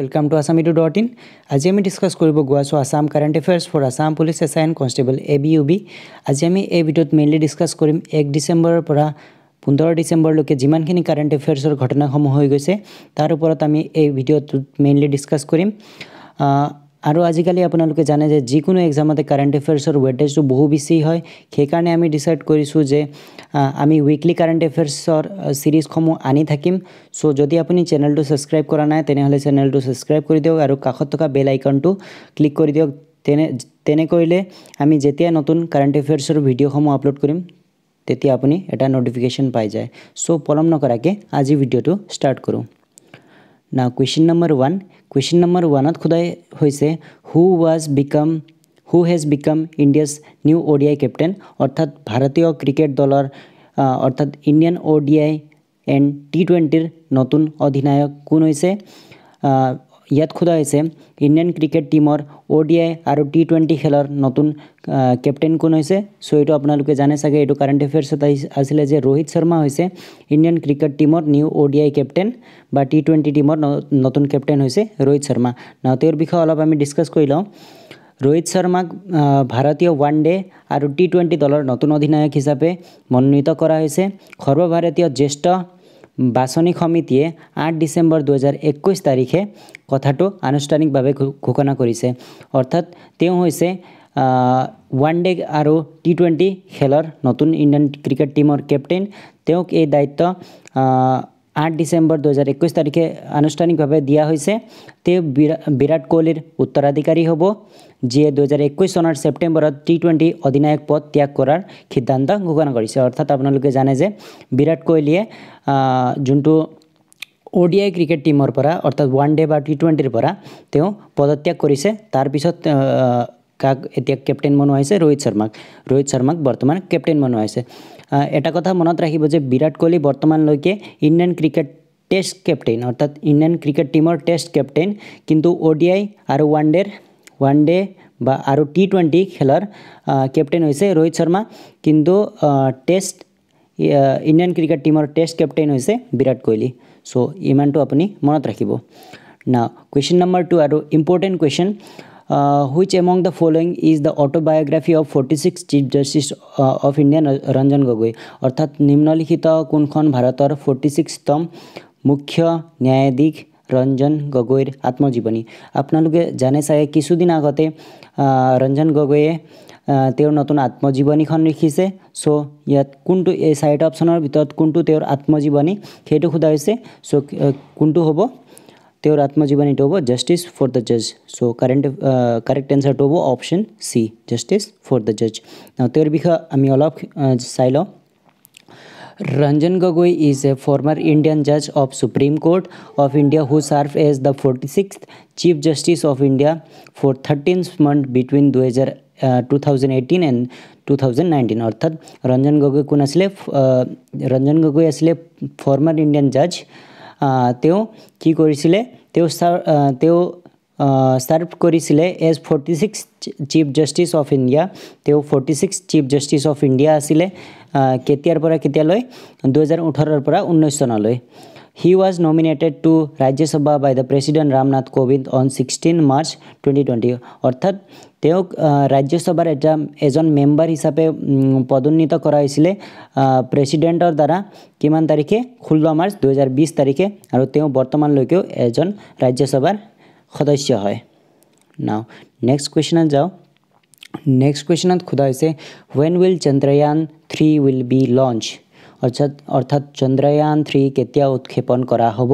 Welcome to Assam ইটো dot in আজি আমি ডিছকাছ কৰিব গৈ আছোঁ Assam current affairs for Assam police S I and constable A B U B আজি আমি এই ভিডিঅ'ত মেইনলি ডিছকাছ কৰিম এক ডিচেম্বৰৰ পৰা পোন্ধৰ ডিচেম্বৰলৈকে যিমানখিনি কাৰেণ্ট এফেয়াৰ্ছৰ ঘটনাসমূহ হৈ গৈছে তাৰ ওপৰত আমি এই ভিডিঅ'টোত মেইনলি ডিছকাছ কৰিম আৰু আজিকালি আপোনালোকে জানে যে যিকোনো এক্সামতে কাৰেণ্ট এফেয়াৰ্ছৰ ৱেটেজটো বহু বেছি হয় সেইকাৰণে আমি ডিচাইড কৰিছোঁ যে আমি উইকলি কাৰেণ্ট এফেয়াৰ্ছৰ ছিৰিজসমূহ আনি থাকিম চ' যদি আপুনি চেনেলটো ছাবস্ক্ৰাইব কৰা নাই তেনেহ'লে চেনেলটো ছাবস্ক্ৰাইব কৰি দিয়ক আৰু কাষত থকা বেল আইকনটো ক্লিক কৰি দিয়ক তেনে তেনে কৰিলে আমি যেতিয়া নতুন কাৰেণ্ট এফেয়াৰ্ছৰ ভিডিঅ'সমূহ আপলোড কৰিম তেতিয়া আপুনি এটা ন'টিফিকেশ্যন পাই যায় চ' পলম নকৰাকৈ আজি ভিডিঅ'টো ষ্টাৰ্ট কৰোঁ now question number one question number ওৱানত সোধাই হৈছে who was become who has become India's new O' D I captain অৰ্থাৎ ভাৰতীয় ক্ৰিকেট দলৰ অৰ্থাৎ Indian O' D I and T টুৱেণ্টিৰ নতুন অধিনায়ক কোন হৈছে uh, ইয়াত খোদা হৈছে ইণ্ডিয়ান ক্ৰিকেট টীমৰ অ' ডি আই আৰু টি টুৱেণ্টি খেলৰ নতুন কেপ্টেইন কোন হৈছে চ' এইটো আপোনালোকে জানে চাগে এইটো কাৰেণ্ট এফেয়াৰ্ছত আহি আছিলে যে ৰোহিত শৰ্মা হৈছে ইণ্ডিয়ান ক্ৰিকেট টীমৰ new O' D I captain বা টি টুৱেণ্টি টীমৰ নতুন কেপ্টেইন হৈছে ৰোহিত শৰ্মা ন তেওঁৰ বিষয়ে অলপ আমি ডিছকাছ কৰি লওঁ ৰোহিত শৰ্মাক ভাৰতীয় ওৱান ডে আৰু টি টুৱেণ্টি দলৰ নতুন অধিনায়ক হিচাপে মনোনীত কৰা হৈছে সৰ্বভাৰতীয় জ্যেষ্ঠ বাছনি সমিতিয়ে আঠ ডিচেম্বৰ দুহেজাৰ একৈছ তাৰিখে কথাটো আনুষ্ঠানিকভাৱে ঘোষণা কৰিছে অৰ্থাৎ তেওঁ হৈছে ওৱান ডে আৰু টি টুৱেণ্টি খেলৰ নতুন ইণ্ডিয়ান ক্ৰিকেট টীমৰ কেপ্টেইন তেওঁক এই দায়িত্ব আঠ ডিচেম্বৰ দুহেজাৰ একৈছ তাৰিখে আনুষ্ঠানিকভাৱে দিয়া হৈছে তেওঁ বিৰা বিৰাট কোহলিৰ উত্তৰাধিকাৰী হ'ব যিয়ে দুহেজাৰ একৈছ চনৰ ছেপ্টেম্বৰত টি টুৱেণ্টি অধিনায়ক পদ ত্যাগ কৰাৰ সিদ্ধান্ত ঘোষণা কৰিছে অৰ্থাৎ আপোনালোকে জানে যে বিৰাট কোহলিয়ে যোনটো অ' ডি আই ক্ৰিকেট টীমৰ পৰা অৰ্থাৎ ওৱান ডে বা টি টুৱেণ্টিৰ পৰা তেওঁ পদত্যাগ কৰিছে তাৰপিছত কাক এতিয়া কেপ্টেইন বনোৱাইছে ৰোহিত শৰ্মাক ৰোহিত শৰ্মাক বৰ্তমান কেপ্টেইন বনোৱাইছে এটা কথা মনত ৰাখিব যে বিৰাট কোহলি বৰ্তমানলৈকে ইণ্ডিয়ান ক্ৰিকেট টেষ্ট কেপ্টেইন অৰ্থাৎ ইণ্ডিয়ান ক্ৰিকেট টীমৰ টেষ্ট কেপ্টেইন কিন্তু অ' ডি আই আৰু ওৱান ডেৰ ওৱান ডে বা আৰু টি টুৱেণ্টি খেলৰ কেপ্টেইন হৈছে ৰোহিত শৰ্মা কিন্তু টেষ্ট ইণ্ডিয়ান ক্ৰিকেট টীমৰ টেষ্ট কেপ্টেইন হৈছে বিৰাট কোহলি চ' ইমানটো আপুনি মনত ৰাখিব না কুৱেশ্যন নম্বৰ টু আৰু important question uh, which among the following is the autobiography of 46 chief justice uh, of india ranjan gogoi arthat nimnalikhit kun khon bharatar 46 tam mukhya nyayadhik Ranjan গগৈৰ আত্মজীৱনী আপোনালোকে জানে চাগে কিছুদিন আগতে ৰঞ্জন গগৈয়ে তেওঁৰ নতুন আত্মজীৱনীখন লিখিছে চ' ইয়াত কোনটো এই চাৰিটা অপশ্যনৰ ভিতৰত কোনটো তেওঁৰ আত্মজীৱনী সেইটো সোধা হৈছে চ' কোনটো হ'ব तेवर आत्मजीवन इट होबो जस्टिस फॉर द जज सो करेंट करेक्ट एन्सर टोबो option C justice for the जज ना तेवर बिखा आम अलग चाहल Ranjan Gogoi is a former Indian जज of supreme court of India who serve as the forty six chief justice of India for thirteen month between दो two thousand eighteen and two thousand nineteen अर्थात रंजन गगोई कौन आसे uh, रंजन गगोई आसे farmer Indian जज তেওঁ কি কৰিছিলে তেওঁ তেওঁ ছাৰ্ভ কৰিছিলে as forty six chief justice of India তেওঁ forty six chief justice of India আছিলে কেতিয়াৰ পৰা কেতিয়ালৈ দুহেজাৰ ওঠৰৰ পৰা ঊনৈছ চনলৈ he was nominated to Rajya Sabha by the president Ramnath Kovind on sixteen March twenty twenty অৰ্থাৎ তেওঁক ৰাজ্যসভাৰ এটা এজন মেম্বাৰ হিচাপে পদোন্নীত কৰা হৈছিলে প্ৰেচিডেণ্টৰ দ্বাৰা কিমান তাৰিখে ষোল্ল মাৰ্চ দুহেজাৰ বিছ তাৰিখে আৰু তেওঁ বৰ্তমানলৈকেও এজন ৰাজ্যসভাৰ সদস্য হয় নাও নেক্সট কুৱেশ্যনত যাওঁ নেক্সট কুৱেশ্যনত সোধা হৈছে when will Chandrayaan three will be launch অৰ্থাৎ চন্দ্ৰয়ান থ্ৰী কেতিয়া উৎক্ষেপণ কৰা হ'ব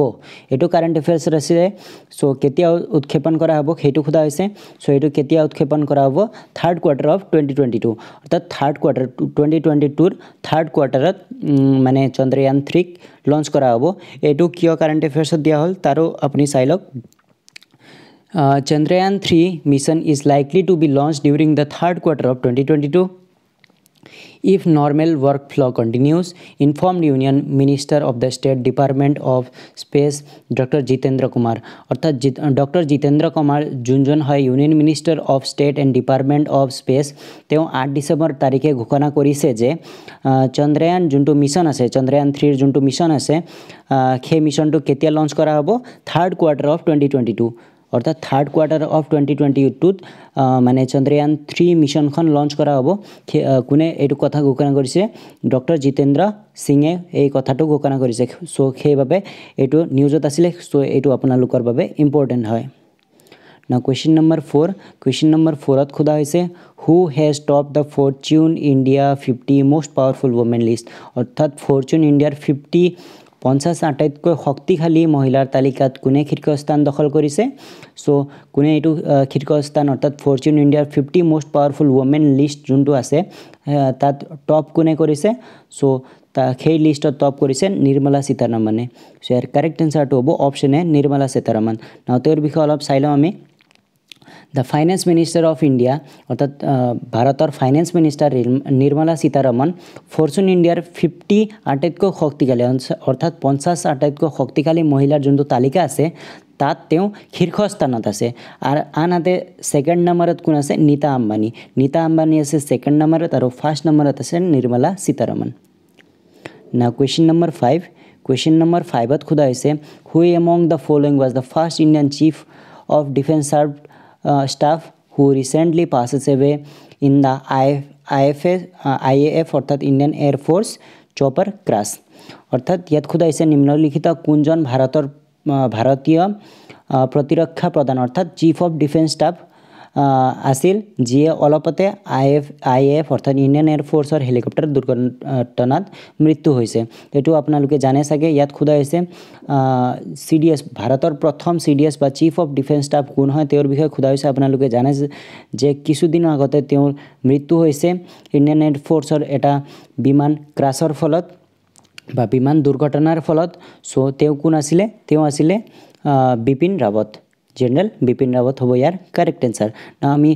এইটো কাৰেণ্ট এফেয়াৰ্ছত আছিলে চ' কেতিয়া উৎক্ষেপণ কৰা হ'ব সেইটো সোধা হৈছে চ' এইটো কেতিয়া উৎক্ষেপণ কৰা হ'ব third quarter of twenty twenty two অৰ্থাৎ থাৰ্ড কোৱাৰ্টাৰ টুৱেণ্টি টুৱেণ্টি টুৰ থাৰ্ড কোৱাৰ্টাৰত মানে চন্দ্ৰয়ান থ্ৰীক লঞ্চ কৰা হ'ব এইটো কিয় কাৰেণ্ট এফেয়াৰ্ছত দিয়া হ'ল তাৰো আপুনি চাই লওক Chandrayaan three mission is likely to be launch during the third quarter of twenty twenty two If normal workflow continues, informed Union Minister of the State Department of Space Dr. Jitendra Kumar, or that Dr. Jitendra Kumar Junjun Hai Union Minister of State and Department of Space, Teo at December Tarike Gukana Koriseje, Chandrayan Junto Mission Ase, Chandrayan 3 Junto Mission Ase, K Mission to Ketia Launch Karabo, third quarter of 2022. অৰ্থাৎ third quarter of twenty twenty টুত মানে Chandrayaan three মিছনখন launch কৰা হ'ব কোনে এইটো কথা ঘোষণা কৰিছে ডক্টৰ জিতেন্দ্ৰ সিঙে এই কথাটো ঘোষণা কৰিছে চ' সেইবাবে এইটো নিউজত আছিলে চ' এইটো আপোনালোকৰ বাবে ইম্পৰ্টেণ্ট হয় ন question number four question number ফ'ৰত সোধা হৈছে who has top the fortune India fifty most powerful women list অৰ্থাৎ ফৰ্চুন ইণ্ডিয়াৰ ফিফটি পঞ্চাছ আটাইতকৈ শক্তিশালী মহিলাৰ তালিকাত কোনে শীৰ্ষস্থান দখল কৰিছে চ' কোনে এইটো শীৰ্ষস্থান অৰ্থাৎ ফৰ্চুন ইণ্ডিয়াৰ fifty most powerful women list যোনটো আছে তাত টপ কোনে কৰিছে চ' সেই লিষ্টত টপ কৰিছে নিৰ্মলা সীতাৰমণে চ' ইয়াৰ কাৰেক্ট এনচাৰটো হ'ব অপশ্যন এ নিৰ্মলা সীতাৰমণ নাও তেওঁৰ বিষয়ে অলপ চাই লওঁ আমি the finance minister of India अर्थात भारत और finance minister Nirmala Sitharaman fortune ইন্ডিয়ার ফিফটি আটাইতকৈ শক্তিশালী অৰ্থাৎ পঞ্চাছ আটাইতকৈ শক্তিশালী মহিলাৰ যোনটো তালিকা আছে তাত তেওঁ শীৰ্ষস্থানত আছে আৰু আনহাতে ছেকেণ্ড নাম্বাৰত কোন আছে নীতা আম্বানী নীতা আম্বানী আছে ছেকেণ্ড নাম্বাৰত আৰু ফাৰ্ষ্ট নাম্বাৰত আছে নিৰ্মলা সীতাৰমণ না question number five question number ফাইভত সোধা হৈছে which among the following was the first Indian chief of defence serve staff who recently passes away in the IF, IFS, IAF অর্থাৎ Indian air force chopper crash অর্থাৎ ইয়াত খুদা এসে নিম্নলিখিত কোনজন ভারতর ভারতীয় প্ৰতিৰক্ষা প্ৰদান অৰ্থাৎ চিফ অফ ডিফেন্স ষ্টাফ আছিল যিয়ে অলপতে I F I A F অৰ্থাৎ ইণ্ডিয়ান এয়াৰফৰ্চৰ হেলিকপ্টাৰ দুৰ্ঘটনাত মৃত্যু হৈছে এইটো আপোনালোকে জানে চাগে ইয়াত সোধা হৈছে চি ডি এছ ভাৰতৰ প্ৰথম চি ডি এছ বা চিফ অফ ডিফেন্স ষ্টাফ কোন হয় তেওঁৰ বিষয়ে সোধা হৈছে আপোনালোকে জানে যে কিছুদিনৰ আগতে তেওঁৰ মৃত্যু হৈছে ইণ্ডিয়ান এয়াৰফৰ্চৰ এটা বিমান ক্ৰাছৰ ফলত বা বিমান দুৰ্ঘটনাৰ ফলত চ' তেওঁ কোন আছিলে তেওঁ আছিলে বিপিন ৰাৱত জেনেৰেল বিপিন ৰাৱত হ'ব ইয়াৰ কাৰেক্ট এনচাৰ ন আমি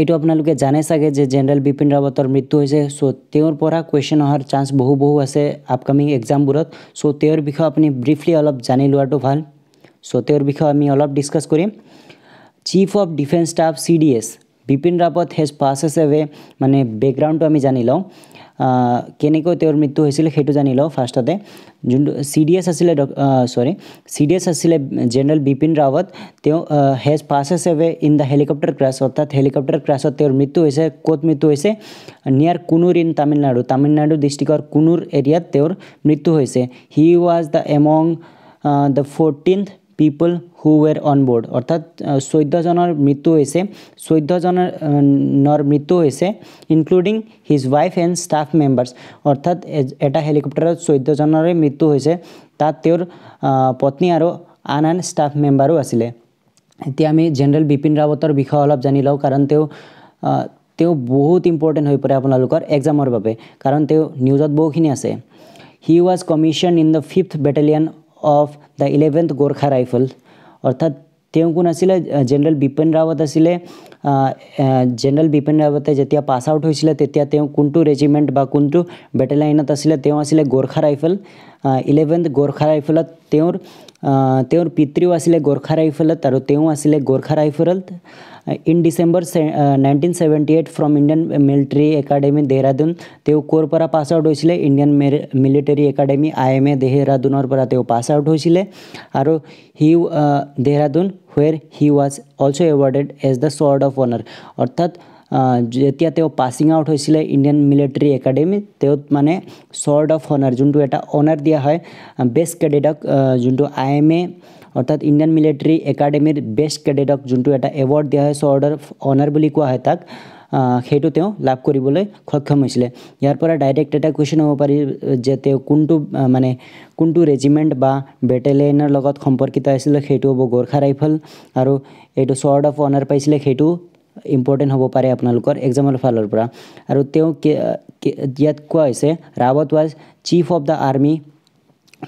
এইটো আপোনালোকে জানে চাগে যে জেনেৰেল বিপিন ৰাৱতৰ মৃত্যু হৈছে চ' তেওঁৰ পৰা কুৱেশ্যন অহাৰ চান্স বহু বহু আছে আপকামিং এক্সামবোৰত চ' তেওঁৰ বিষয়ে আপুনি ব্ৰিফলি অলপ জানি লোৱাটো ভাল চ' তেওঁৰ বিষয়ে আমি অলপ ডিছকাছ কৰিম chief of defence staff C D S Bipin Rawat has passes away মানে বেকগ্ৰাউণ্ডটো আমি জানি লওঁ কেনেকৈ তেওঁৰ মৃত্যু হৈছিলে সেইটো জানি লওঁ ফাৰ্ষ্টতে যোনটো চি ডি এছ আছিলে ড চৰি চি ডি এছ আছিলে জেনেৰেল বিপিন ৰাৱট তেওঁ has passes away in the helicopter crash অৰ্থাৎ হেলিকপ্টাৰ ক্ৰাছত তেওঁৰ মৃত্যু হৈছে ক'ত মৃত্যু হৈছে নিয়াৰ কুনুৰ ইন তামিলনাডু তামিলনাডু ডিষ্ট্ৰিক্টৰ কুনুৰ এৰিয়াত তেওঁৰ মৃত্যু হৈছে he was the among the fourteenth people who were on board অর্থাৎ চৈধ্যজনের মৃত্যু হয়েছে চৈধ্যজনের মৃত্যু হয়েছে including his wife and staff members অর্থাৎ এটা হেলিকপ্টারত চৈধ্যজনেরই মৃত্যু হয়েছে তাত তেওঁৰ পত্নী আৰু আন আন ষ্টাফ মেম্বাৰো আছিলে এতিয়া আমি জেনেৰেল বিপিন ৰাৱতৰ বিষয়ে অলপ জানি লওঁ কাৰণ তেওঁ তেওঁ বহুত ইম্পৰ্টেণ্ট হৈ পৰে আপোনালোকৰ এক্সামৰ বাবে কাৰণ তেওঁ নিউজত বহুখিনি আছে he was commission in the fifth battalion of the eleventh Gorkha rifle অৰ্থাৎ তেওঁ কোন আছিলে জেনেৰেল বিপিন ৰাৱত আছিলে জেনেৰেল বিপিন ৰাৱতে যেতিয়া পাছ আউট হৈছিলে তেতিয়া তেওঁ কোনটো ৰেজিমেণ্ট বা কোনটো বেটেলাইনত আছিলে তেওঁ আছিলে গোৰ্খা ৰাইফল ইলেভেন্থ গোৰ্খা ৰাইফলত তেওঁৰ তেওঁৰ পিতৃও আছিলে গোৰ্খা ৰাইফলত আৰু তেওঁ আছিলে গোৰ্খা ৰাইফলত in December nineteen seventy eight from Indian military academy Dehradun कोरपरा पास आउट हो Indian military academy I M A Dehradun pass out हो देहरादून हुएर he was also awarded as the sword of honour अर्थात যেতিয়া তেওঁ পাছিং আউট হৈছিলে ইণ্ডিয়ান মিলিটাৰী একাডেমী তেওঁত মানে শ্বৰ্ড অফ অনাৰ যোনটো এটা অনাৰ দিয়া হয় বেষ্ট কেডেটক যোনটো আই এম এ অৰ্থাৎ ইণ্ডিয়ান মিলিটেৰী একাডেমিৰ বেষ্ট কেডেটক যোনটো এটা এৱাৰ্ড দিয়া হয় অৰ্ডাৰ অনাৰ বুলি কোৱা হয় তাক সেইটো তেওঁ লাভ কৰিবলৈ সক্ষম হৈছিলে ইয়াৰ পৰা ডাইৰেক্ট এটা কুৱেশ্যন হ'ব পাৰি যে তেওঁ কোনটো মানে কোনটো ৰেজিমেণ্ট বা বেটেলিয়নৰ লগত সম্পৰ্কিত আছিলে সেইটো হ'ব গোৰ্খা ৰাইফল আৰু এইটো চৰ্ড অফ অনাৰ পাইছিলে সেইটো ইম্পৰ্টেণ্ট হ'ব পাৰে আপোনালোকৰ এক্সামৰ ফালৰ পৰা আৰু তেওঁ ইয়াত কোৱা হৈছে Rawat was chief of the army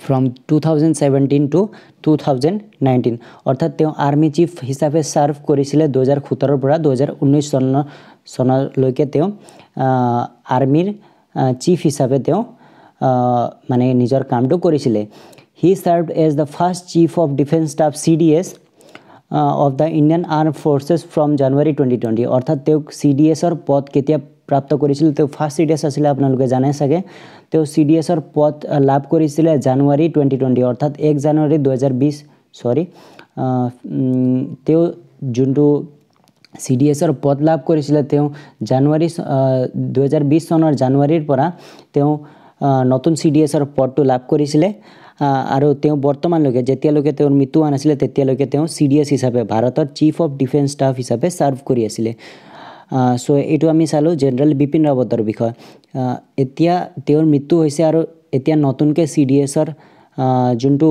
from two thousand seventeen to two thousand nineteen অৰ্থাৎ তেওঁ আৰ্মি চীফ হিচাপে ছাৰ্ভ কৰিছিলে দুহেজাৰ সোতৰৰ পৰা দুহেজাৰ ঊনৈছ চন চনলৈকে তেওঁ আৰ্মিৰ চীফ হিচাপে তেওঁ মানে নিজৰ কামটো কৰিছিলে he serve as the first chief of defence staff C D S of the Indian arm forces from January twenty twenty অৰ্থাৎ তেওঁক চি ডি এছৰ পদ কেতিয়া প্ৰাপ্ত কৰিছিল তেওঁ ফাৰ্ষ্ট চি ডি এছ আছিলে আপোনালোকে জানে চাগে তেওঁ চি ডি এছৰ পদ লাভ কৰিছিলে জানুৱাৰী টুৱেণ্টি টুৱেণ্টি অৰ্থাৎ এক জানুৱাৰী দুহেজাৰ বিছ চৰী তেওঁ যোনটো চি ডি এছৰ পদ লাভ কৰিছিলে তেওঁ জানুৱাৰী দুহেজাৰ বিছ চনৰ জানুৱাৰীৰ পৰা তেওঁ নতুন চি ডি এছৰ পদটো লাভ কৰিছিলে আৰু তেওঁ বৰ্তমানলৈকে যেতিয়ালৈকে তেওঁৰ মৃত্যু হোৱা নাছিলে তেতিয়ালৈকে তেওঁ চি ডি এছ হিচাপে ভাৰতৰ চিফ অফ ডিফেন্স ষ্টাফ হিচাপে ছাৰ্ভ কৰি আছিলে চ' এইটো আমি চালোঁ জেনেৰেল বিপিন ৰাৱতৰ বিষয়ে এতিয়া তেওঁৰ মৃত্যু হৈছে আৰু এতিয়া নতুনকৈ চি ডি এছৰ যোনটো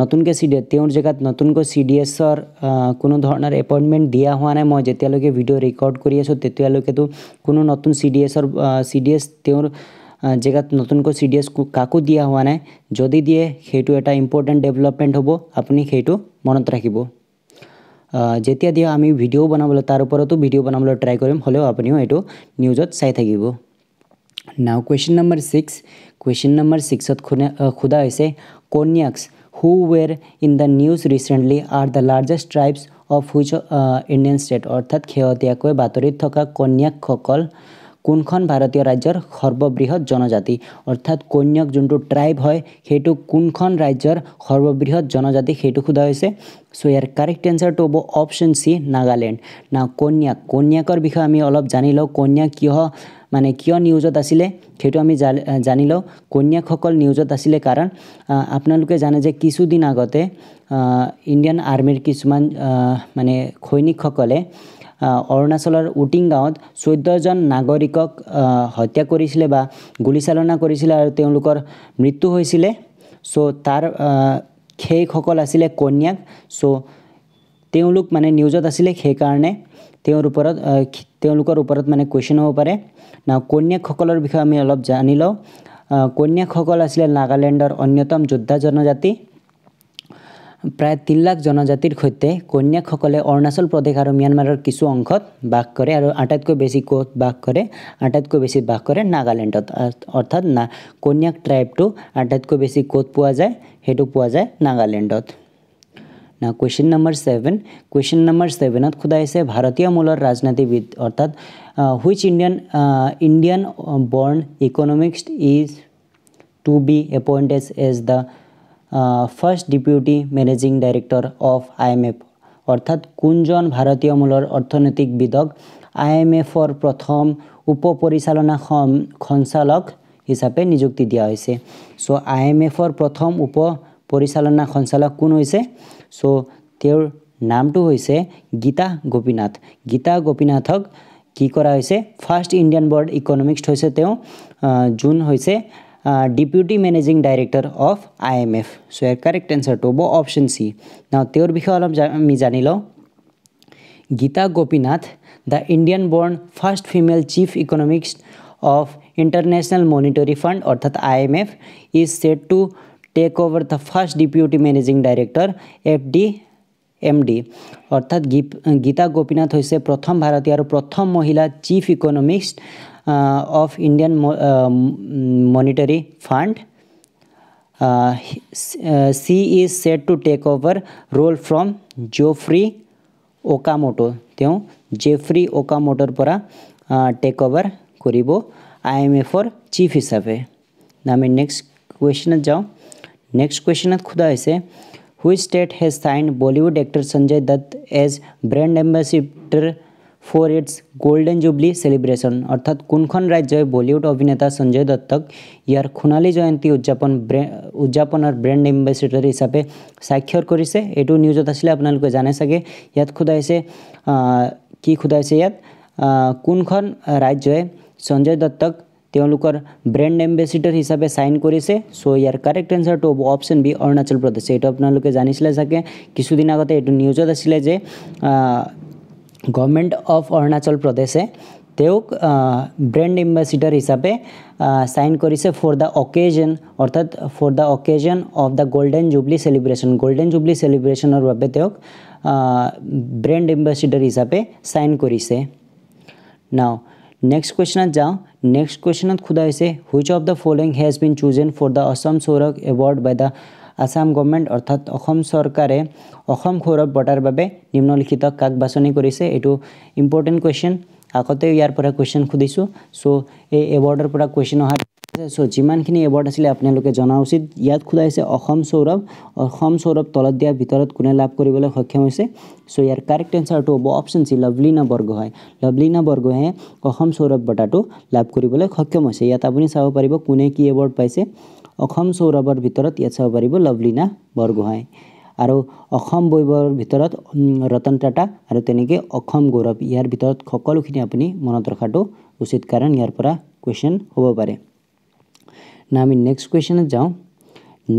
নতুনকৈ চি ডি এছ তেওঁৰ জেগাত নতুনকৈ চি ডি এছৰ কোনো ধৰণৰ এপইণ্টমেণ্ট দিয়া হোৱা নাই মই যেতিয়ালৈকে ভিডিঅ' ৰেকৰ্ড কৰি আছোঁ তেতিয়ালৈকেতো কোনো নতুন চি ডি এছৰ চি ডি এছ তেওঁৰ জেগাত নতুনকৈ চি ডি এছ কাকো দিয়া হোৱা নাই যদি দিয়ে সেইটো এটা ইম্পৰ্টেণ্ট ডেভেলপমেণ্ট হ'ব আপুনি সেইটো মনত ৰাখিব যেতিয়া দিয়া আমি ভিডিঅ' বনাবলৈ তাৰ ওপৰতো ভিডিঅ' বনাবলৈ ট্ৰাই কৰিম হ'লেও আপুনিও এইটো নিউজত চাই থাকিব now question number six question number ছিক্সত সোধা হৈছে Konyaks who were in the news recently are the largest tribes of which Indian state অৰ্থাৎ শেহতীয়াকৈ বাতৰিত থকা কন্যাকসকল কোনখন ভাৰতীয় ৰাজ্যৰ সৰ্ববৃহৎ জনজাতি অৰ্থাৎ কন্যক যোনটো ট্ৰাইব হয় সেইটো কোনখন ৰাজ্যৰ সৰ্ববৃহৎ জনজাতি সেইটো সোধা হৈছে চ' ইয়াৰ কাৰেক্ট এনচাৰটো হ'ব অপশ্যন চি নাগালেণ্ড না কন্যাক কন্যাকৰ বিষয়ে আমি অলপ জানি লওঁ কন্যাক কিয় মানে কিয় নিউজত আছিলে সেইটো আমি জানি লওঁ কন্যাকসকল নিউজত আছিলে কাৰণ আপোনালোকে জানে যে কিছুদিন আগতে ইণ্ডিয়ান আৰ্মিৰ কিছুমান মানে সৈনিকসকলে অৰুণাচলৰ উটিং গাঁৱত চৈধ্যজন নাগৰিকক হত্যা কৰিছিলে বা গুলীচালনা কৰিছিলে আৰু তেওঁলোকৰ মৃত্যু হৈছিলে চ' তাৰ সেইসকল আছিলে কন্যাক চ' তেওঁলোক মানে নিউজত আছিলে সেইকাৰণে তেওঁৰ ওপৰত তেওঁলোকৰ ওপৰত মানে কুৱেশ্যন হ'ব পাৰে না কন্যাকসকলৰ বিষয়ে আমি অলপ জানি লওঁ কন্যাকসকল আছিলে নাগালেণ্ডৰ অন্যতম যোদ্ধা জনজাতি প্ৰায় তিন লাখ জনজাতিৰ সৈতে কন্যাকসকলে অৰুণাচল প্ৰদেশ আৰু ম্যানমাৰৰ কিছু অংশত বাস কৰে আৰু আটাইতকৈ বেছি ক'ত বাস কৰে আটাইতকৈ বেছি বাস কৰে নাগালেণ্ডত অৰ্থাৎ না কন্যাক ট্ৰাইবটো আটাইতকৈ বেছি ক'ত পোৱা যায় সেইটো পোৱা যায় নাগালেণ্ডত না question number seven question number ছেভেনত সোধা হৈছে ভাৰতীয় মূলৰ ৰাজনীতিবিদ অৰ্থাৎ which Indian Indian born economics is to be appointed as the first deputy managing director of I M F অৰ্থাৎ কোনজন ভাৰতীয় মূলৰ অৰ্থনৈতিক বিদক আই এম এফৰ প্ৰথম উপ পৰিচালনা সম সঞ্চালক হিচাপে নিযুক্তি দিয়া হৈছে চ' আই এম এফৰ প্ৰথম উপ পৰিচালনা সঞ্চালক কোন হৈছে চ' তেওঁৰ নামটো হৈছে গীতা গোপীনাথ গীতা গোপীনাথক কি কৰা হৈছে ফাৰ্ষ্ট ইণ্ডিয়ান বৰ্ড ইকনমিক্সট হৈছে তেওঁ যোন হৈছে deputy managing director of I M F so' ইয়াৰ কাৰেক্ট এনচাৰটো হ'ব অপশ্যন চি না তেওঁৰ বিষয়ে অলপ আমি জানি লওঁ Gita Gopinath the Indian born first female chief economics of international monetary fund অৰ্থাৎ I M F is set to take over the first deputy managing director F D M D অৰ্থাৎ গীতা গোপীনাথ হৈছে প্ৰথম ভাৰতীয় আৰু প্ৰথম মহিলা চিফ ইকনমিক্সট of Indian Monetary Fund. she is said to take over role from Geoffrey Okamoto. তেওঁ Geoffrey ওকামোটৰ পৰা টেক অভাৰ কৰিব আই এম এফৰ চিফ হিচাপে আমি নেক্সট কুৱেশ্যনত যাওঁ নেক্সট কুৱেশ্যনত সোধা হৈছে which state has sign Bollywood actor Sanjay Dutt as brand ambassador for its golden jubilee celebration অৰ্থাৎ কোনখন ৰাজ্যই বলিউড অভিনেতা সঞ্জয় দত্তক ইয়াৰ সোণালী জয়ন্তী উদযাপন ব্ৰে উদযাপনৰ ব্ৰেণ্ড এম্বেচিডৰ হিচাপে স্বাক্ষৰ কৰিছে এইটো নিউজত আছিলে আপোনালোকে জানে চাগে ইয়াত সোধাইছে কি সোধাইছে ইয়াত কোনখন ৰাজ্যই সঞ্জয় দত্তক তেওঁলোকৰ ব্ৰেণ্ড এম্বেচিডৰ হিচাপে চাইন কৰিছে চ' ইয়াৰ কাৰেক্ট এনচাৰটো হ'ব অপশ্যন বি অৰুণাচল প্ৰদেশ এইটো আপোনালোকে জানিছিলে চাগে কিছুদিন আগতে এইটো নিউজত আছিলে যে গভমেণ্ট অফ অৰুণাচল প্ৰদেশে তেওঁক ব্ৰেণ্ড এম্বেচিডাৰ হিচাপে ছাইন কৰিছে ফৰ দ্য অকেজন অৰ্থাৎ for the occasion of the golden jubilee celebration golden jubilee চেলিব্ৰেশ্যনৰ বাবে তেওঁক ব্ৰেণ্ড এম্বেচিডাৰ হিচাপে ছাইন কৰিছে নাও নেক্সট কুৱেশ্যনত যাওঁ নেক্সট কুৱেশ্যনত সোধা হৈছে which of the following has been chosen for the Asom Saurav award by the Assam government অৰ্থাৎ অসম চৰকাৰে অসম সৌৰভ বঁটাৰ বাবে নিম্নলিখিত কাক বাছনি কৰিছে এইটো ইম্পৰ্টেণ্ট কুৱেশ্যন আগতেও ইয়াৰ পৰা কুৱেশ্যন সুধিছোঁ চ' এই এৱাৰ্ডৰ পৰা কুৱেশ্যন অহা চ' যিমানখিনি এৱাৰ্ড আছিলে আপোনালোকে জনা উচিত ইয়াত খোদা হৈছে অসম সৌৰভ অসম সৌৰভ তলত দিয়াৰ ভিতৰত কোনে লাভ কৰিবলৈ সক্ষম হৈছে চ' ইয়াৰ কাৰেক্ট এনচাৰটো হ'ব অপশ্যন চি লভলীনা বৰগোহাঁই লভলীনা বৰগোহাঁয়ে অসম সৌৰভ বঁটাটো লাভ কৰিবলৈ সক্ষম হৈছে ইয়াত আপুনি চাব পাৰিব কোনে কি এৱাৰ্ড পাইছে অসম সৌৰভৰ ভিতৰত ইয়াত চাব পাৰিব লাভলীনা বৰগোহাঁই আৰু অসম বৈভৱৰ ভিতৰত ৰতন টাটা আৰু তেনেকৈ অসম গৌৰৱ ইয়াৰ ভিতৰত সকলোখিনি আপুনি মনত ৰখাটো উচিত কাৰণ ইয়াৰ পৰা কুৱেশ্যন হ'ব পাৰে না আমি নেক্সট কুৱেশ্যনত যাওঁ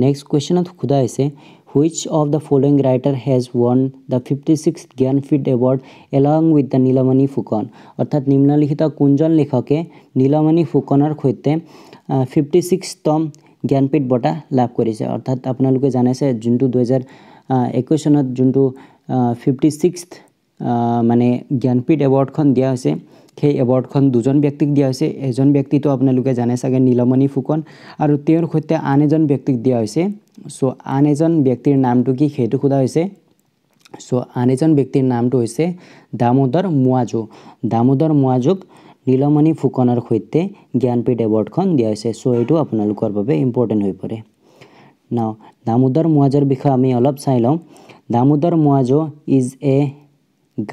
নেক্সট কুৱেশ্যনত সোধা হৈছে which of the following writer has won the fifty six Jnanpith award along with the Nilmani Phukan অৰ্থাৎ নিম্নলিখিত কোনজন লেখকে নীলমণি ফুকনৰ সৈতে ফিফটি ছিক্সতম জ্ঞানপীঠ বঁটা লাভ কৰিছে অৰ্থাৎ আপোনালোকে জানাইছে যোনটো দুহেজাৰ একৈছ চনত যোনটো ফিফটি ছিক্স মানে জ্ঞানপীঠ এৱাৰ্ডখন দিয়া হৈছে সেই এৱাৰ্ডখন দুজন ব্যক্তিক দিয়া হৈছে এজন ব্যক্তিটো আপোনালোকে জানে চাগে নীলমণি ফুকন আৰু তেওঁৰ সৈতে আন এজন ব্যক্তিক দিয়া হৈছে চ' আন এজন ব্যক্তিৰ নামটো কি সেইটো সোধা হৈছে চ' আন এজন ব্যক্তিৰ নামটো হৈছে দামোদৰ মোৱাজু দামোদৰ মোৱাজুক নীলমণি ফুকনৰ সৈতে জ্ঞানপীঠ এৱাৰ্ডখন দিয়া হৈছে চ' এইটো আপোনালোকৰ বাবে ইম্পৰ্টেণ্ট হৈ পৰে ন দামোদৰ মোৱাজৰ বিষয়ে আমি অলপ চাই লওঁ দামোদৰ মোৱাজো ইজ এ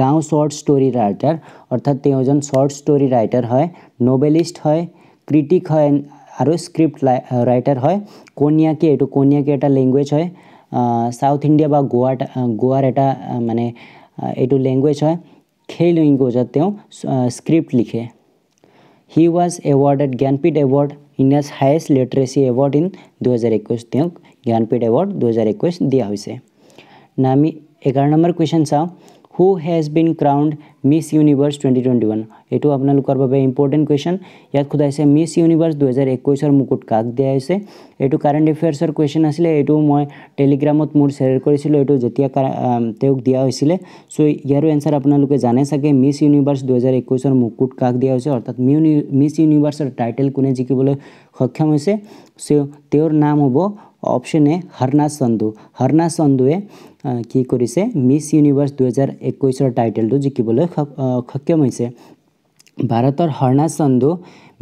গাঁও শ্বৰ্ট ষ্টৰি ৰাইটাৰ অৰ্থাৎ তেওঁ এজন শ্বৰ্ট ষ্ট'ৰী ৰাইটাৰ হয় নভেলিষ্ট হয় ক্ৰিটিক হয় আৰু স্ক্ৰিপ্ট ৰাইটাৰ হয় কনিয়াকী এইটো কনিয়াকী এটা লেংগুৱেজ হয় চাউথ ইণ্ডিয়া বা গোৱাত গোৱাৰ এটা মানে এইটো লেংগুৱেজ হয় সেই লেংগুৱেজত তেওঁ স্ক্ৰিপ্ট লিখে he was awarded Jnanpith award India's highest literature award in দুহেজাৰ একৈছ তেওঁক জ্ঞানপীঠ এৱাৰ্ড দুহেজাৰ একৈছ দিয়া হৈছে নামি এঘাৰ নম্বৰ কুৱেশ্যন চাওঁ who has been crowned miss universe twenty twenty one এইটো আপোনালোকৰ বাবে ইম্পৰ্টেণ্ট কুৱেশ্যন ইয়াত সোধাইছে মিছ ইউনিভাৰ্ছ দুহেজাৰ একৈছৰ মুকুট কাক দিয়া হৈছে এইটো কাৰেণ্ট এফেয়াৰ্ছৰ কুৱেশ্যন আছিলে এইটো মই টেলিগ্ৰামত মোৰ শ্বেয়াৰ কৰিছিলোঁ এইটো যেতিয়া তেওঁক দিয়া হৈছিলে চ' ইয়াৰো এনচাৰ আপোনালোকে জানে চাগে মিছ ইউনিভাৰ্ছ দুহেজাৰ একৈছৰ মুকুট কাক দিয়া হৈছে অৰ্থাৎ মিউনি মিছ ইউনিভাৰ্ছৰ টাইটেল কোনে জিকিবলৈ সক্ষম হৈছে তেওঁৰ নাম হ'ব অপশ্যন এ হৰ্ণা সন্ধু হৰ্ণা সন্ধুৱে কি কৰিছে মিছ ইউনিভাৰ্চ দুহেজাৰ একৈছৰ টাইটেলটো জিকিবলৈ সক্ষম হৈছে ভাৰতৰ হৰ্ণা সন্ধু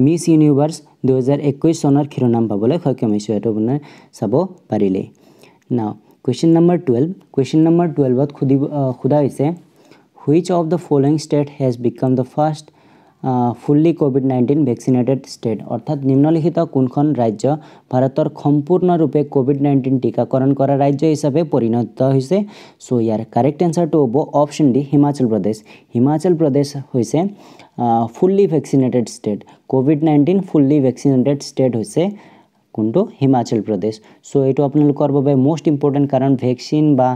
মিছ ইউনিভাৰ্চ দুহেজাৰ একৈছ চনৰ শিৰোনাম পাবলৈ সক্ষম হৈছে সেইটো মানে চাব পাৰিলে ন question number twelve question number টুৱেল্ভত সুধিব সোধা হৈছে which of the following state has become the first fully covid nineteen vaccinated state অৰ্থাৎ নিম্নলিখিত কোনখন ৰাজ্য ভাৰতৰ সম্পূৰ্ণৰূপে ক'ভিড নাইণ্টিন টীকাকৰণ কৰা ৰাজ্য হিচাপে পৰিণত হৈছে চ' ইয়াৰ কাৰেক্ট এনচাৰটো হ'ব অপশ্যন ডি হিমাচল প্ৰদেশ হিমাচল প্ৰদেশ হৈছে fully vaccinated state covid nineteen fully vaccinated state হৈছে কোনটো হিমাচল প্ৰদেশ চ' এইটো আপোনালোকৰ বাবে মষ্ট ইম্পৰ্টেণ্ট কাৰণ ভেকচিন বা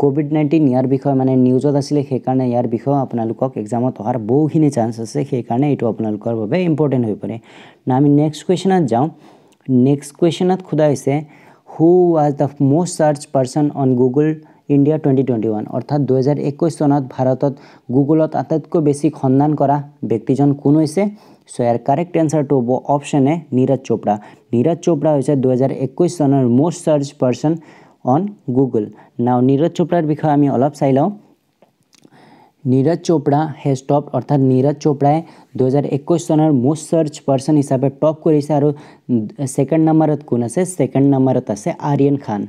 ক'ভিড নাইণ্টিন ইয়াৰ বিষয়ে মানে নিউজত আছিলে সেইকাৰণে ইয়াৰ বিষয়ে আপোনালোকক এক্সামত অহাৰ বহুখিনি চান্স আছে সেইকাৰণে এইটো আপোনালোকৰ বাবে ইম্পৰ্টেণ্ট হৈ পৰে না আমি নেক্সট কুৱেশ্যনত যাওঁ নেক্সট কুৱেশ্যনত সোধা হৈছে who was the most search person on Google India twenty twenty one অৰ্থাৎ দুহেজাৰ একৈছ চনত ভাৰতত গুগলত আটাইতকৈ বেছি সন্ধান কৰা ব্যক্তিজন কোন হৈছে চ' ইয়াৰ কাৰেক্ট এনচাৰটো হ'ব অপশ্যনে নীৰজ চোপ্ৰা নীৰজ চোপ্ৰা হৈছে দুহেজাৰ একৈছ চনৰ most search person on Google now Neeraj চোপড়াৰ বিষয়ে আমি অলপ চাই লওঁ নীৰজ চোপড়া হেজ টপ অৰ্থাৎ নীৰজ চোপ্ৰাই দুহেজাৰ একৈছ চনৰ চনেৰ চাৰ্চ পাৰ্চন হিচাপে টপ কৰিছে আৰু ছেকেণ্ড নাম্বাৰত কোন আছে ছেকেণ্ড নাম্বাৰত আছে আৰ্যন খান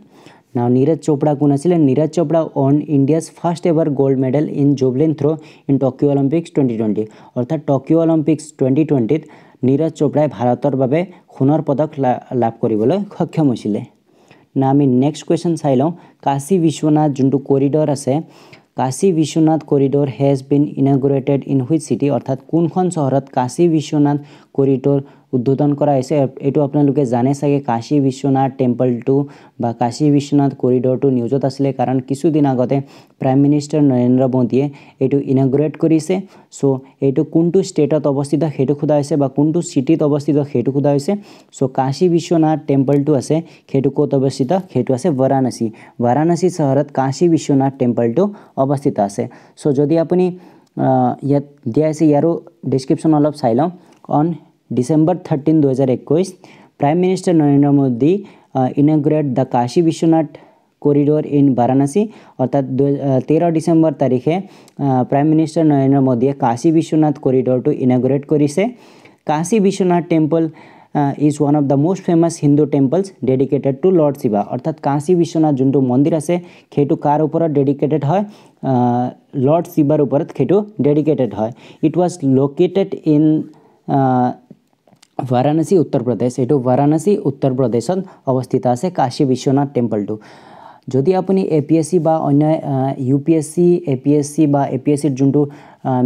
নাও নীৰজ চোপড়া কোন আছিলে Neeraj Chopra won India's first ever gold medal in javelin throw' in Tokyo' Olympics twenty twenty অৰ্থাৎ টকিঅ' অলিম্পিক্স টুৱেণ্টি টুৱেণ্টিত নীৰজ চোপ্ৰাই ভাৰতৰ বাবে সোণৰ পদক লাভ কৰিবলৈ সক্ষম হৈছিলে না আমি নেক্সট কুৱেশ্যন চাই লওঁ কাশী বিশ্বনাথ যোনটো কৰিডৰ আছে Kashi Vishwanath corridor has been inaugurated in which city অৰ্থাৎ কোনখন চহৰত কাশী বিশ্বনাথ কৰিডৰ উদ্বোধন কৰা হৈছে এইটো আপোনালোকে জানে চাগে কাশী বিশ্বনাথ টেম্পলটো বা কাশী বিশ্বনাথ কৰিডৰটো নিউজত আছিলে কাৰণ কিছুদিন আগতে প্ৰাইম মিনিষ্টাৰ নৰেন্দ্ৰ মোদীয়ে এইটো ইনাগ্ৰেট কৰিছে চ' এইটো কোনটো ষ্টেটত অৱস্থিত সেইটো সোধা হৈছে বা কোনটো চিটিত অৱস্থিত সেইটো সোধা হৈছে চ' কাশী বিশ্বনাথ টেম্পলটো আছে সেইটো ক'ত অৱস্থিত সেইটো আছে বাৰাণসী বাৰাণসী চহৰত কাশী বিশ্বনাথ টেম্পলটো অৱস্থিত আছে চ' যদি আপুনি ইয়াত দিয়া হৈছে ইয়াৰো ডিছক্ৰিপশ্যন অলপ চাই লওঁ on December thirteen the prime minister Narendra Modi inaugurate the Kashi Vishwanath corridor in Varanasi অর্থাৎ তের ডিসেম্বর তারিখে প্রাইম মিনিষ্টার নরেন্দ্র মোদিয়ে Kashi Vishwanath corridor to inaugurate করেছে Kashi Vishwanath temple is one of the most famous Hindu temples dedicated to lord Shiva অর্থাৎ কাশী বিশ্বনাথ যোন মন্দির আছে সেইটো কাৰ ওপৰত ডেডিকেটেড হয় লৰ্ড শিবাৰ ওপৰত সেইটো ডেডিকেটেড হয় it was located in Varanasi Uttar Pradesh এইটো বাৰাণসী উত্তৰ প্ৰদেশত অৱস্থিত আছে কাশী বিশ্বনাথ টেম্পলটো যদি আপুনি এ পি এছ চি বা অন্য U P S C A P S C বা এ পি এছ চিৰ যোনটো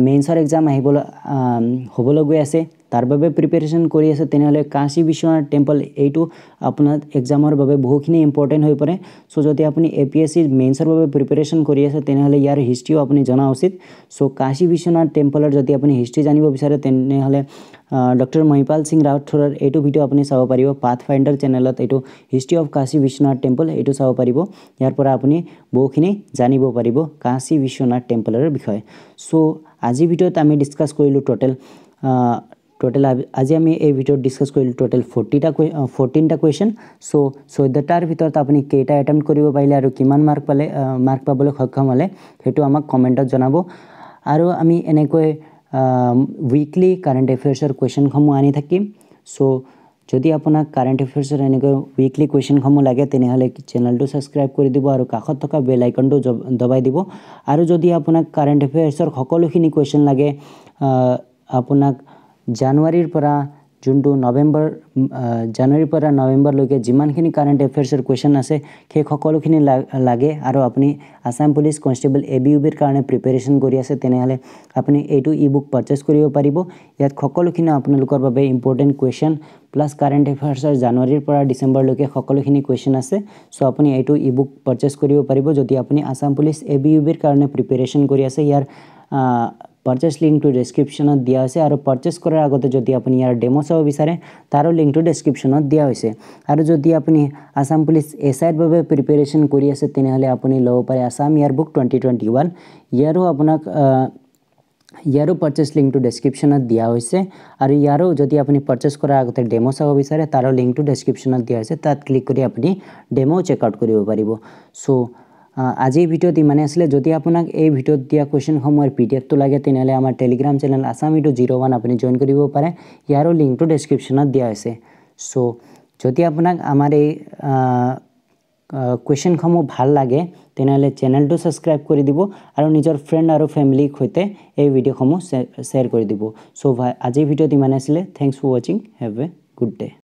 মেইনছৰ এক্সাম আহিবলৈ হ'বলৈ গৈ আছে তাৰ বাবে প্ৰিপেৰেশ্যন কৰি আছে তেনেহ'লে কাশী বিশ্বনাথ টেম্পল এইটো আপোনাৰ এক্সামৰ বাবে বহুখিনি ইম্পৰ্টেণ্ট হৈ পৰে চ' যদি আপুনি এ পি এছ চি মেইনছৰ বাবে প্ৰিপেৰেশ্যন কৰি আছে তেনেহ'লে ইয়াৰ হিষ্ট্ৰীও আপুনি জনা উচিত চ' কাশী বিশ্বনাথ টেম্পলৰ যদি আপুনি হিষ্ট্ৰী জানিব বিচাৰে তেনেহ'লে ডক্টৰ মহিপাল সিং ৰাথোৰৰ এইটো ভিডিঅ' আপুনি চাব পাৰিব পাথ ফাইণ্ডাৰ চেনেলত এইটো history of Kashi Vishwanath temple এইটো চাব পাৰিব ইয়াৰ পৰা আপুনি বহুখিনি জানিব পাৰিব কাশী বিশ্বনাথ টেম্পলৰ বিষয়ে চ' আজিৰ ভিডিঅ'ত আমি ডিছকাছ কৰিলোঁ ট'টেল টোটেল আজি আমি এই ভিডিওত ডিছকাছ কৰিলোঁ টোটেল ফৰ্টিটা ফৰ্টিনটা কুৱেশ্যন চ' চৈধ্যটাৰ ভিতৰত আপুনি কেইটা এটেম কৰিব পাৰিলে আৰু কিমান মাৰ্ক পালে মাৰ্ক পাবলৈ সক্ষম হ'লে সেইটো আমাক কমেণ্টত জনাব আৰু আমি এনেকৈ উইকলি কাৰেণ্ট এফেয়াৰ্ছৰ কুৱেশ্যনসমূহ আনি থাকিম চ' যদি আপোনাক কাৰেণ্ট এফেয়াৰ্ছৰ এনেকৈ উইকলি কুৱেশ্যনসমূহ লাগে তেনেহ'লে চেনেলটো ছাবস্ক্ৰাইব কৰি দিব আৰু কাষত থকা বেল আইকনটো দবাই দিব আৰু যদি আপোনাক কাৰেণ্ট এফেয়াৰ্ছৰ সকলোখিনি কুৱেশ্যন লাগে আপোনাক জানুৱাৰীৰ পৰা যোনটো নৱেম্বৰ জানুৱাৰীৰ পৰা নৱেম্বৰলৈকে যিমানখিনি কাৰেণ্ট এফেয়াৰ্ছৰ কুৱেশ্যন আছে সেই সকলোখিনি লাগে আৰু আপুনি Assam police constable A B U বিৰ কাৰণে প্ৰিপেৰেশ্যন কৰি আছে তেনেহ'লে আপুনি এইটো ই বুক পাৰ্চেছ কৰিব পাৰিব ইয়াত সকলোখিনি আপোনালোকৰ বাবে ইম্পৰ্টেণ্ট কুৱেশ্যন প্লাছ কাৰেণ্ট এফেয়াৰ্ছৰ জানুৱাৰীৰ পৰা ডিচেম্বৰলৈকে সকলোখিনি কুৱেশ্যন আছে চ' আপুনি এইটো ই বুক পাৰ্চেছ কৰিব পাৰিব যদি আপুনি Assam police A B U বিৰ কাৰণে প্ৰিপেৰেশ্যন কৰি আছে ইয়াৰ পাৰ্চেস লিঙ্কটো ডেসক্ৰিপশ্যনত দিয়া হৈছে আৰু পাৰ্চেস কৰাৰ আগতে যদি আপুনি ইয়াৰ ডেমো চাব বিচাৰে তাৰো লিংকটো ডেসক্ৰিপশ্যনত দিয়া হৈছে আৰু যদি আপুনি আসাম পুলিচ এছাইৰ বাবে প্ৰিপেৰেশ্যন কৰি আছে তেনেহ'লে আপুনি ল'ব পাৰে Assam year book twenty twenty one ইয়াৰো আপোনাক ইয়াৰো পাৰ্চেছ লিংকটো ডেছক্ৰিপশ্যনত দিয়া হৈছে আৰু ইয়াৰো যদি আপুনি পাৰ্চেছ কৰাৰ আগতে ডেমো চাব বিচাৰে তাৰো লিংকটো ডেছক্ৰিপশ্যনত দিয়া হৈছে তাত ক্লিক কৰি আপুনি ডেমো চেক আউট কৰিব পাৰিব চ' আজিৰ ভিডিঅ'ত ইমানেই আছিলে যদি আপোনাক এই ভিডিঅ'ত দিয়া কুৱেশ্যনসমূহৰ পি ডি এফটো লাগে তেনেহ'লে আমাৰ টেলিগ্ৰাম চেনেল আছাম ইটো জিৰ' ওৱান আপুনি জইন কৰিব পাৰে ইয়াৰো লিংকটো ডেছক্ৰিপশ্যনত দিয়া হৈছে ছ' যদি আপোনাক আমাৰ এই কুৱেশ্যনসমূহ ভাল লাগে তেনেহ'লে চেনেলটো ছাবস্ক্ৰাইব কৰি দিব আৰু নিজৰ ফ্ৰেণ্ড আৰু ফেমিলিৰ সৈতে এই ভিডিঅ'সমূহ শ্বেয়াৰ কৰি দিব ছ' আজিৰ ভিডিঅ'ত ইমানেই আছিলে থেংকছ ফৰ ৱাচিং হেভ এ গুড ডে'